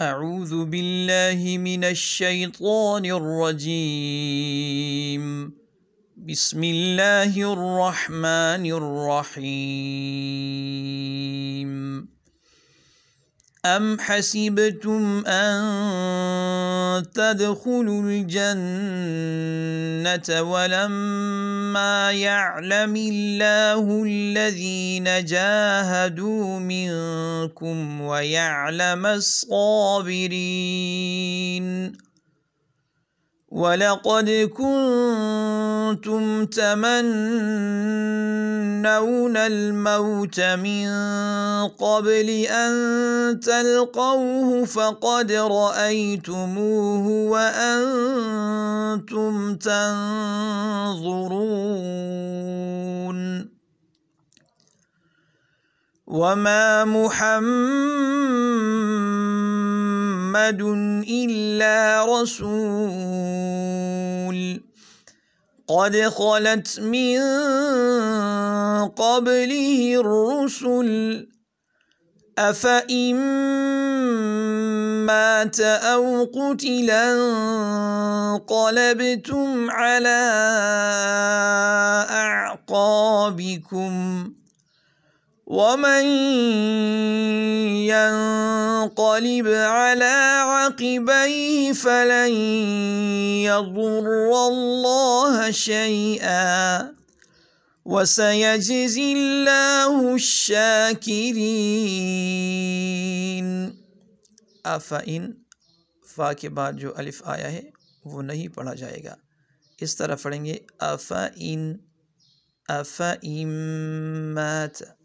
أعوذ بالله من الشيطان الرجيم بسم الله الرحمن الرحيم أم حسبتم أن تدخلوا الجنة ولم إنما يعلم الله الذين جاهدوا منكم ويعلم الصابرين ولقد كنتم تمنون الموت من قبل أن تلقوه فقد رأيتموه وأنتم تنظرون وما محمد محمد إلا رسول قد خلت من قبله الرسل أفإن مات أو قتلا قلبتم على أعقابكم ومن ينقلب تنقلب على عقبيه فلن يضر الله شيئا وسيجزي الله الشاكرين افئن فاكي کے بعد جو الف آية ہے وہ نہیں پڑھا جائے گا اس طرح مات